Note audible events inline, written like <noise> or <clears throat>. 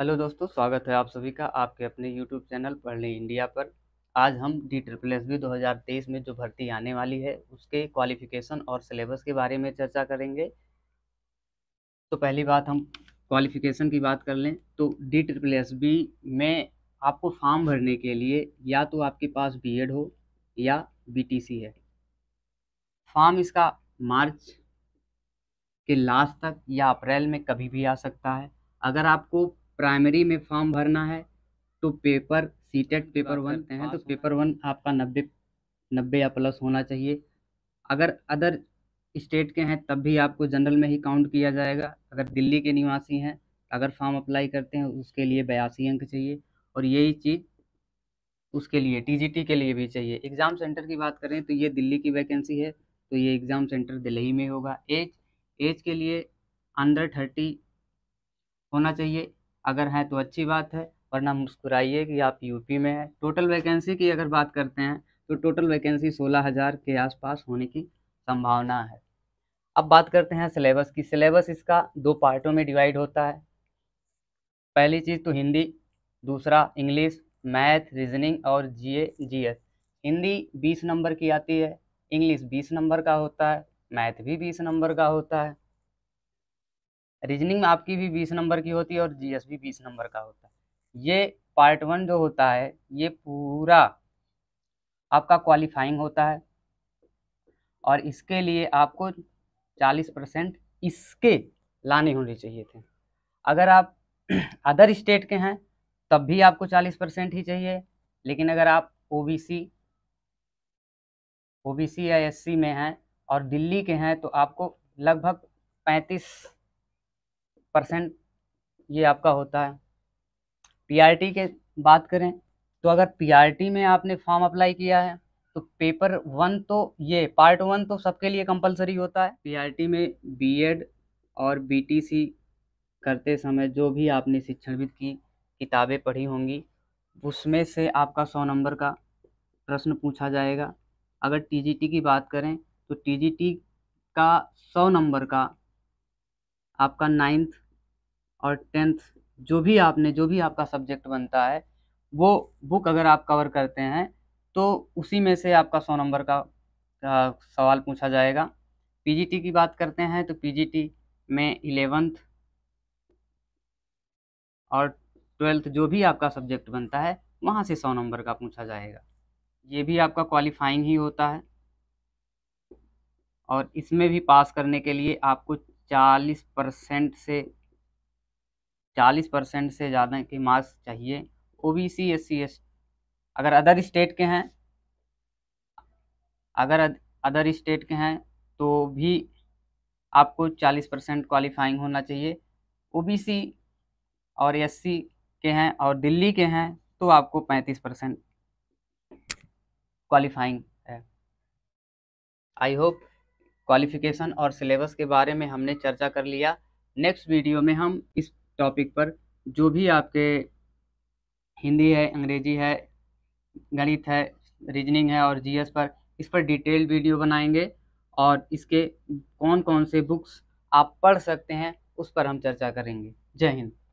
hello दोस्तों स्वागत है आप सभी का आपके अपने यूट्यूब चैनल पढ़ लें इंडिया पर आज हम डी ट्रिपल एस बी दो में जो भर्ती आने वाली है उसके क्वालिफिकेशन और सिलेबस के बारे में चर्चा करेंगे तो पहली बात हम क्वालिफिकेशन की बात कर लें तो डी ट्रिपल एस बी में आपको फॉर्म भरने के लिए या तो आपके पास बी एड हो या बी टी सी है फॉर्म इसका मार्च के लास्ट तक या अप्रैल में कभी भी आ सकता है अगर आपको प्राइमरी में फॉर्म भरना है तो पेपर सीटेट तो तो पेपर वन हैं तो पेपर वन आपका नब्बे नब्बे या प्लस होना चाहिए अगर अदर स्टेट के हैं तब भी आपको जनरल में ही काउंट किया जाएगा अगर दिल्ली के निवासी हैं अगर फॉर्म अप्लाई करते हैं उसके लिए बयासी अंक चाहिए और यही चीज़ उसके लिए टीजीटी के लिए भी चाहिए एग्ज़ाम सेंटर की बात करें तो ये दिल्ली की वैकेंसी है तो ये एग्ज़ाम सेंटर दिल्ली में होगा एज एज के लिए अंडर थर्टी होना चाहिए अगर हैं तो अच्छी बात है वरना मुस्कुराइए कि आप यूपी में हैं टोटल वैकेंसी की अगर बात करते हैं तो टोटल वैकेंसी सोलह हज़ार के आसपास होने की संभावना है अब बात करते हैं सिलेबस की सिलेबस इसका दो पार्टों में डिवाइड होता है पहली चीज़ तो हिंदी दूसरा इंग्लिश मैथ रीजनिंग और जीए जीएस हिंदी बीस नंबर की आती है इंग्लिश बीस नंबर का होता है मैथ भी बीस नंबर का होता है रीजनिंग आपकी भी बीस नंबर की होती है और जी एस भी बीस नंबर का होता है ये पार्ट वन जो होता है ये पूरा आपका क्वालिफाइंग होता है और इसके लिए आपको चालीस परसेंट इसके लाने होने चाहिए थे अगर आप <clears throat> अदर स्टेट के हैं तब भी आपको चालीस परसेंट ही चाहिए लेकिन अगर आप ओबीसी ओबीसी या एससी में हैं और दिल्ली के हैं तो आपको लगभग पैंतीस परसेंट ये आपका होता है पीआरटी के बात करें तो अगर पीआरटी में आपने फॉर्म अप्लाई किया है तो पेपर वन तो ये पार्ट वन तो सबके लिए कंपलसरी होता है पीआरटी में बीएड और बीटीसी करते समय जो भी आपने शिक्षणविद की किताबें पढ़ी होंगी उसमें से आपका सौ नंबर का प्रश्न पूछा जाएगा अगर टीजीटी की बात करें तो टीजीटी का सौ नंबर का आपका नाइन्थ और टेंथ जो भी आपने जो भी आपका सब्जेक्ट बनता है वो बुक अगर आप कवर करते हैं तो उसी में से आपका सौ नंबर का आ, सवाल पूछा जाएगा पीजीटी की बात करते हैं तो पीजीटी में इलेवेंथ और ट्वेल्थ जो भी आपका सब्जेक्ट बनता है वहाँ से सौ नंबर का पूछा जाएगा ये भी आपका क्वालिफाइंग ही होता है और इसमें भी पास करने के लिए आपको चालीस परसेंट से चालीस परसेंट से ज़्यादा के मार्क्स चाहिए O B C S C S अगर अदर स्टेट के हैं अगर अदर स्टेट के हैं तो भी आपको चालीस परसेंट क्वालिफाइंग होना चाहिए ओ बी सी और एस सी के हैं और दिल्ली के हैं तो आपको पैंतीस परसेंट क्वालिफाइंग है आई होप क्वालिफिकेशन और सिलेबस के बारे में हमने चर्चा कर लिया नेक्स्ट वीडियो में हम इस टॉपिक पर जो भी आपके हिंदी है अंग्रेजी है गणित है रीजनिंग है और जीएस पर इस पर डिटेल वीडियो बनाएंगे और इसके कौन कौन से बुक्स आप पढ़ सकते हैं उस पर हम चर्चा करेंगे जय हिंद